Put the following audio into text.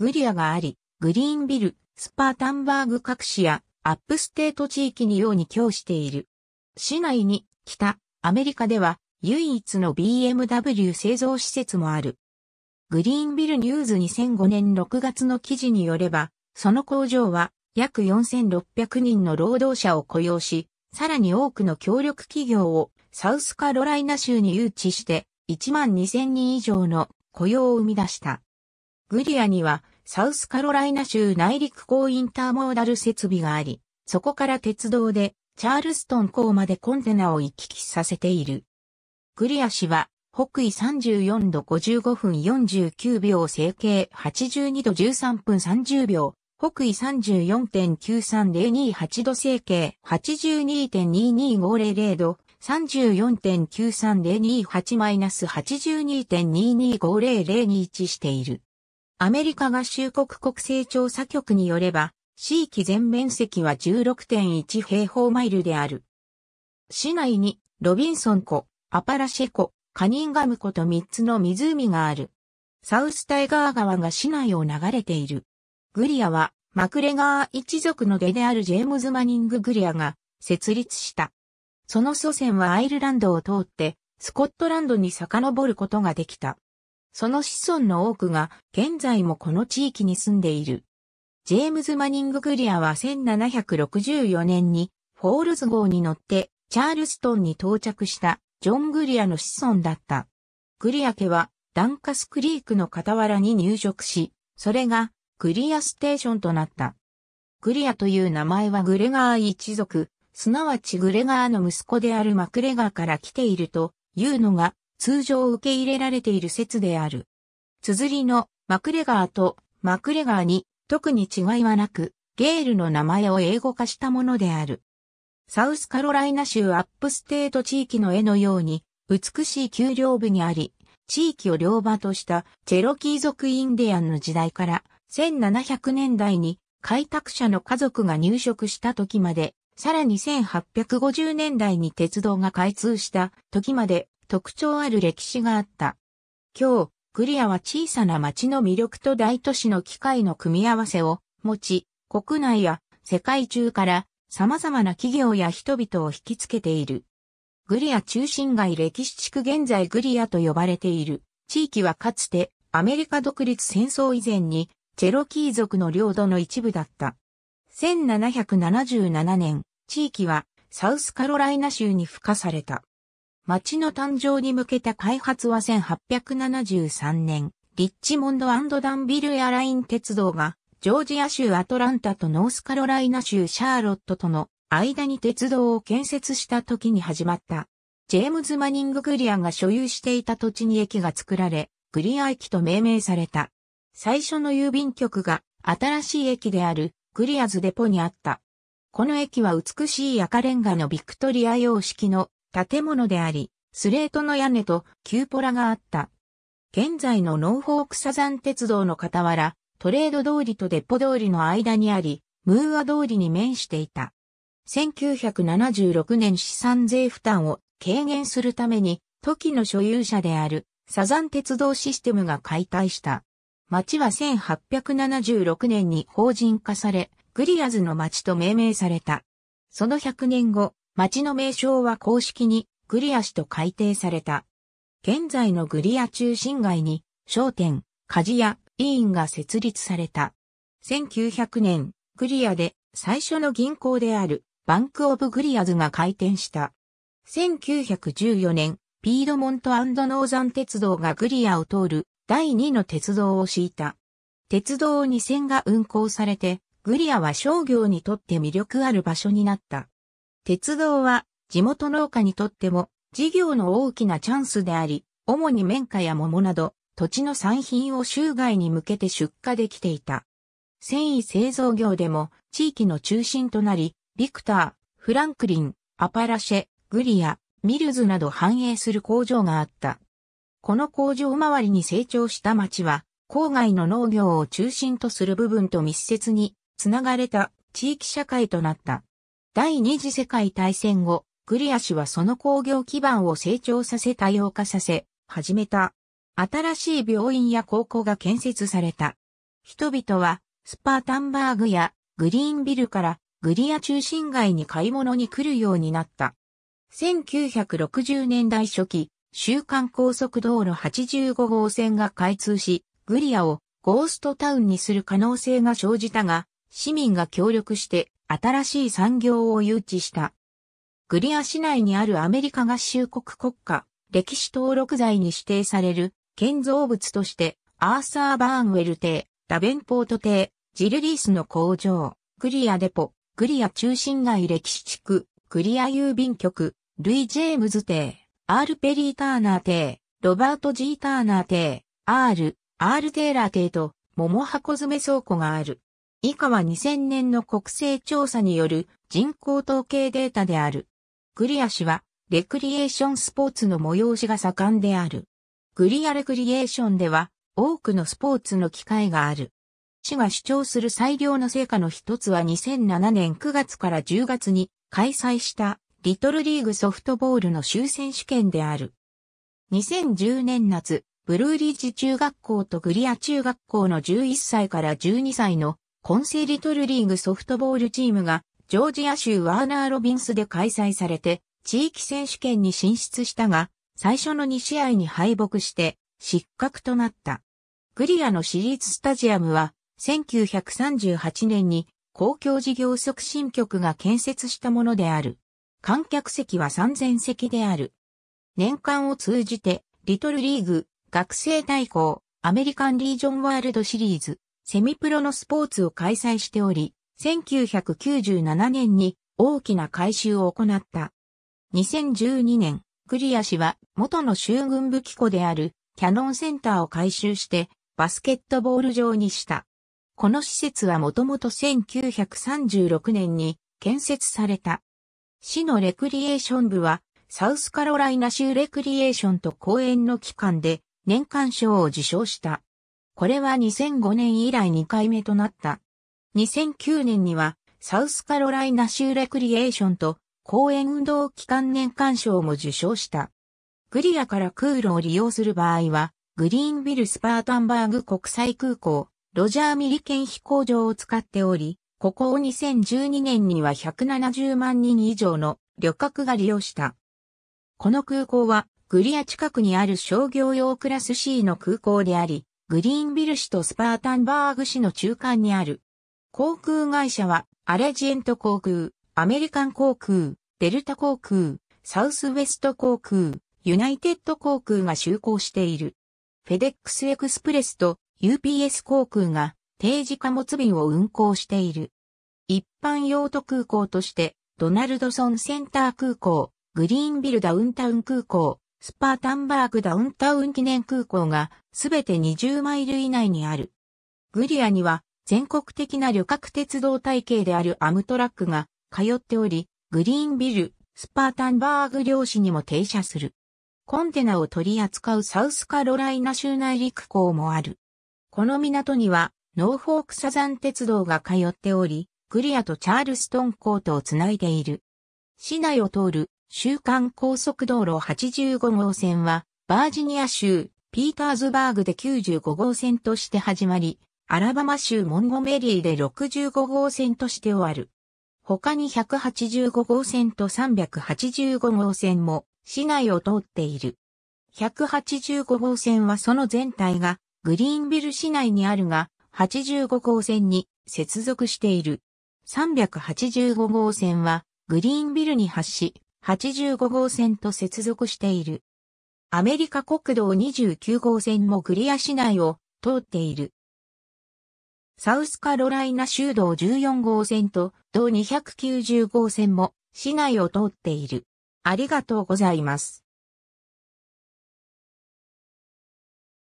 グリアがあり、グリーンビル、スパータンバーグ各市やアップステート地域にように供している。市内に北アメリカでは唯一の BMW 製造施設もある。グリーンビルニューズ2005年6月の記事によれば、その工場は約4600人の労働者を雇用し、さらに多くの協力企業をサウスカロライナ州に誘致して1万2000人以上の雇用を生み出した。グリアにはサウスカロライナ州内陸港インターモーダル設備があり、そこから鉄道でチャールストン港までコンテナを行き来させている。グリア氏は、北緯34度55分49秒整形82度13分30秒、北緯34.93028度整形82.22500度、34.93028-82.22500に位置している。アメリカ合衆国国勢調査局によれば、地域全面積は16.1平方マイルである。市内に、ロビンソン湖、アパラシェ湖、カニンガム湖と3つの湖がある。サウスタイガー川が市内を流れている。グリアは、マクレガー一族の出であるジェームズ・マニング・グリアが設立した。その祖先はアイルランドを通って、スコットランドに遡ることができた。その子孫の多くが現在もこの地域に住んでいる。ジェームズ・マニング・グリアは1764年にフォールズ号に乗ってチャールストンに到着したジョン・グリアの子孫だった。グリア家はダンカスクリークの傍らに入植し、それがグリアステーションとなった。グリアという名前はグレガー一族、すなわちグレガーの息子であるマクレガーから来ているというのが通常受け入れられている説である。綴りのマクレガーとマクレガーに特に違いはなく、ゲールの名前を英語化したものである。サウスカロライナ州アップステート地域の絵のように、美しい丘陵部にあり、地域を両場としたチェロキー族インディアンの時代から1700年代に開拓者の家族が入植した時まで、さらに1850年代に鉄道が開通した時まで特徴ある歴史があった。今日、グリアは小さな町の魅力と大都市の機械の組み合わせを持ち、国内や世界中から様々な企業や人々を引きつけている。グリア中心街歴史地区現在グリアと呼ばれている地域はかつてアメリカ独立戦争以前にチェロキー族の領土の一部だった。1777年、地域はサウスカロライナ州に付加された。町の誕生に向けた開発は1873年、リッチモンドダンビルエアライン鉄道が、ジョージア州アトランタとノースカロライナ州シャーロットとの間に鉄道を建設した時に始まった。ジェームズ・マニング・グリアが所有していた土地に駅が作られ、グリア駅と命名された。最初の郵便局が新しい駅であるグリアズデポにあった。この駅は美しい赤レンガのビクトリア様式の建物であり、スレートの屋根とキューポラがあった。現在のノーフォークサザン鉄道の傍ら、トレード通りとデポ通りの間にあり、ムーア通りに面していた。1976年資産税負担を軽減するために、時の所有者であるサザン鉄道システムが解体した。町は1876年に法人化され、グリアズの町と命名された。その100年後、町の名称は公式にグリア市と改定された。現在のグリア中心街に商店、鍛冶屋、委員が設立された。1900年、グリアで最初の銀行であるバンク・オブ・グリアズが開店した。1914年、ピードモントノーザン鉄道がグリアを通る第2の鉄道を敷いた。鉄道2線が運行されて、グリアは商業にとって魅力ある場所になった。鉄道は地元農家にとっても事業の大きなチャンスであり、主に綿花や桃など土地の産品を州外に向けて出荷できていた。繊維製造業でも地域の中心となり、ビクター、フランクリン、アパラシェ、グリア、ミルズなど繁栄する工場があった。この工場周りに成長した町は、郊外の農業を中心とする部分と密接につながれた地域社会となった。第二次世界大戦後、グリア氏はその工業基盤を成長させ多様化させ、始めた。新しい病院や高校が建設された。人々は、スパータンバーグやグリーンビルからグリア中心街に買い物に来るようになった。1960年代初期、週刊高速道路85号線が開通し、グリアをゴーストタウンにする可能性が生じたが、市民が協力して新しい産業を誘致した。グリア市内にあるアメリカ合衆国国家、歴史登録財に指定される建造物として、アーサー・バーンウェル邸、ダベンポート邸、ジルリースの工場、グリアデポ、グリア中心街歴史地区、グリア郵便局、ルイ・ジェームズ邸、アール・ペリー・ターナー邸、ロバート・ジー・ターナー邸、アール、アール・テーラー邸と、桃箱詰め倉庫がある。以下は2000年の国勢調査による人口統計データである。グリア市は、レクリエーションスポーツの催しが盛んである。グリアレクリエーションでは、多くのスポーツの機会がある。市が主張する最良の成果の一つは2007年9月から10月に開催したリトルリーグソフトボールの州選手権である。2010年夏、ブルーリッジ中学校とグリア中学校の11歳から12歳のコンセリトルリーグソフトボールチームが、ジョージア州ワーナー・ロビンスで開催されて、地域選手権に進出したが、最初の2試合に敗北して、失格となった。グリアの私立スタジアムは、1938年に公共事業促進局が建設したものである。観客席は3000席である。年間を通じて、リトルリーグ、学生対抗、アメリカンリージョンワールドシリーズ、セミプロのスポーツを開催しており、1997年に大きな改修を行った。2012年、クリア氏は元の州軍武器庫であるキャノンセンターを改修してバスケットボール場にした。この施設はもともと1936年に建設された。市のレクリエーション部はサウスカロライナ州レクリエーションと公園の期間で年間賞を受賞した。これは2005年以来2回目となった。2009年には、サウスカロライナ州レクリエーションと公園運動機関年間賞も受賞した。グリアから空路を利用する場合は、グリーンビルスパータンバーグ国際空港、ロジャーミリケン飛行場を使っており、ここを2012年には170万人以上の旅客が利用した。この空港は、グリア近くにある商業用クラス C の空港であり、グリーンビル市とスパータンバーグ市の中間にある。航空会社は、アレジエント航空、アメリカン航空、デルタ航空、サウスウェスト航空、ユナイテッド航空が就航している。フェデックスエクスプレスと UPS 航空が定時貨物便を運航している。一般用途空港として、ドナルドソンセンター空港、グリーンビルダウンタウン空港、スパータンバーグダウンタウン記念空港がすべて20マイル以内にある。グリアには全国的な旅客鉄道体系であるアムトラックが通っており、グリーンビル、スパータンバーグ漁師にも停車する。コンテナを取り扱うサウスカロライナ州内陸港もある。この港にはノーフォークサザン鉄道が通っており、グリアとチャールストン港とをつないでいる。市内を通る週間高速道路85号線は、バージニア州、ピーターズバーグで95号線として始まり、アラバマ州モンゴメリーで65号線として終わる。他に185号線と385号線も市内を通っている。185号線はその全体がグリーンビル市内にあるが、85号線に接続している。385号線はグリーンビルに発し、85号線と接続している。アメリカ国道29号線もグリア市内を通っている。サウスカロライナ州道14号線と道290号線も市内を通っている。ありがとうございます。